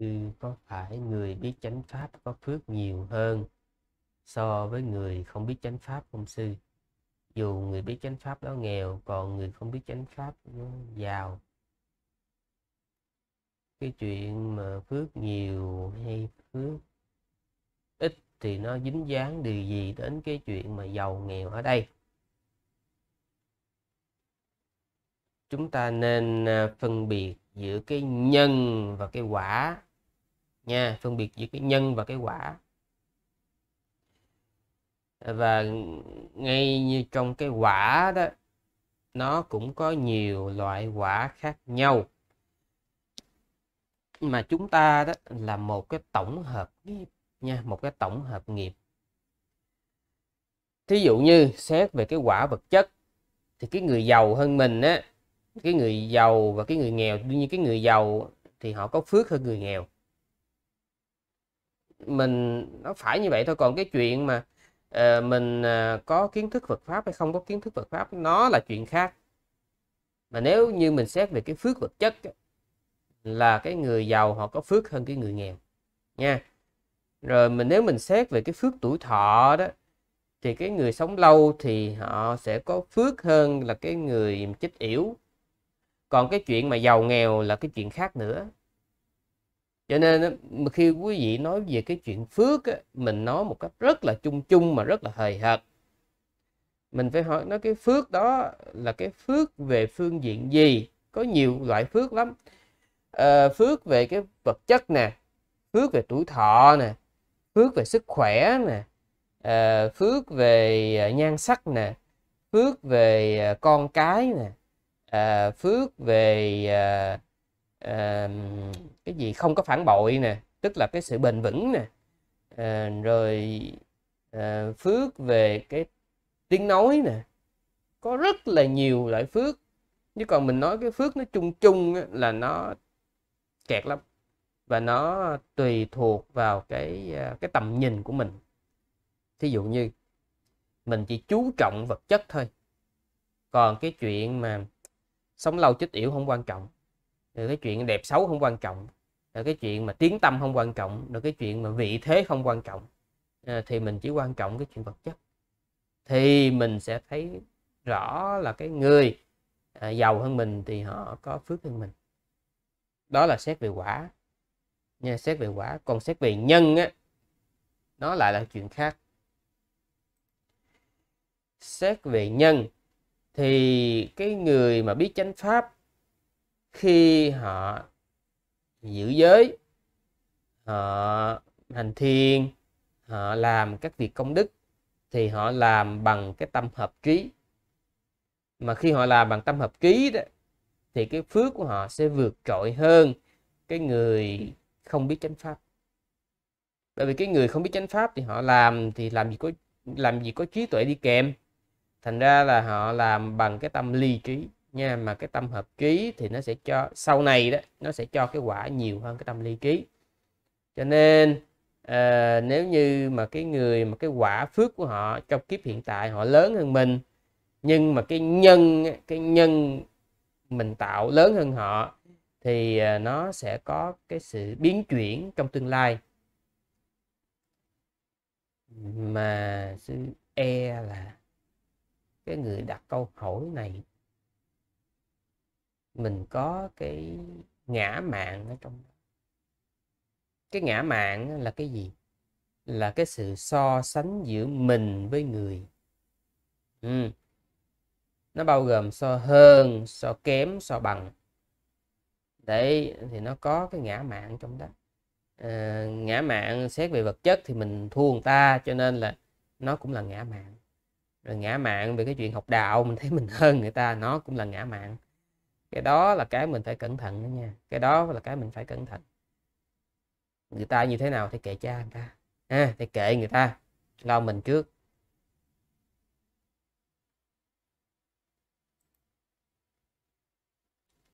Như có phải người biết chánh pháp có phước nhiều hơn so với người không biết chánh pháp không sư? Dù người biết chánh pháp đó nghèo, còn người không biết chánh pháp nó giàu. Cái chuyện mà phước nhiều hay phước ít thì nó dính dáng điều gì đến cái chuyện mà giàu nghèo ở đây? Chúng ta nên à, phân biệt giữa cái nhân và cái quả nha phân biệt giữa cái nhân và cái quả và ngay như trong cái quả đó nó cũng có nhiều loại quả khác nhau mà chúng ta đó là một cái tổng hợp nghiệp nha một cái tổng hợp nghiệp thí dụ như xét về cái quả vật chất thì cái người giàu hơn mình á cái người giàu và cái người nghèo đương nhiên cái người giàu thì họ có phước hơn người nghèo mình nó phải như vậy thôi còn cái chuyện mà uh, mình uh, có kiến thức Phật pháp hay không có kiến thức Phật pháp nó là chuyện khác mà nếu như mình xét về cái phước vật chất là cái người giàu họ có phước hơn cái người nghèo nha rồi mình nếu mình xét về cái phước tuổi thọ đó thì cái người sống lâu thì họ sẽ có phước hơn là cái người chết yểu còn cái chuyện mà giàu nghèo là cái chuyện khác nữa cho nên khi quý vị nói về cái chuyện phước á, mình nói một cách rất là chung chung mà rất là hời hợt mình phải hỏi nó cái phước đó là cái phước về phương diện gì có nhiều loại phước lắm à, phước về cái vật chất nè phước về tuổi thọ nè phước về sức khỏe nè à, phước về ờ, nhan sắc nè phước về con cái nè à, phước về à, cái gì không có phản bội nè tức là cái sự bền vững nè uh, rồi uh, phước về cái tiếng nói nè có rất là nhiều loại phước chứ còn mình nói cái phước nó chung chung là nó kẹt lắm và nó tùy thuộc vào cái ờ, cái tầm nhìn của mình thí dụ như mình chỉ chú trọng vật chất thôi còn cái chuyện mà sống lâu chết yểu không quan trọng rồi cái chuyện đẹp xấu không quan trọng rồi cái chuyện mà tiếng tâm không quan trọng rồi cái chuyện mà vị thế không quan trọng à, thì mình chỉ quan trọng cái chuyện vật chất thì mình sẽ thấy rõ là cái người à, giàu hơn mình thì họ có phước hơn mình đó là xét về quả nha xét về quả còn xét về nhân á nó lại là chuyện khác xét về nhân thì cái người mà biết chánh pháp khi họ giữ giới họ hành thiền họ làm các việc công đức thì họ làm bằng cái tâm hợp trí mà khi họ làm bằng tâm hợp trí đó thì cái phước của họ sẽ vượt trội hơn cái người không biết chánh pháp bởi vì cái người không biết chánh pháp thì họ làm thì làm gì có làm gì có trí tuệ đi kèm thành ra là họ làm bằng cái tâm ly trí nha mà cái tâm hợp ký thì nó sẽ cho sau này đó nó sẽ cho cái quả nhiều hơn cái tâm ly ký cho nên à, nếu như mà cái người mà cái quả phước của họ trong kiếp hiện tại họ lớn hơn mình nhưng mà cái nhân cái nhân mình tạo lớn hơn họ thì ờ, nó sẽ có cái sự biến chuyển trong tương lai mà sư e là cái người đặt câu hỏi này mình có cái ngã mạng ở trong cái ngã mạng là cái gì là cái sự so sánh giữa mình với người ừ. nó bao gồm so hơn so kém so bằng đấy thì nó có cái ngã mạng trong đó à, ngã mạng xét về vật chất thì mình thua người ta cho nên là nó cũng là ngã mạng rồi ngã mạng về cái chuyện học đạo mình thấy mình hơn người ta nó cũng là ngã mạng cái đó là cái mình phải cẩn thận đó nha cái đó là cái mình phải cẩn thận người ta như thế nào thì kệ cha người ta à, thì kệ người ta lo mình trước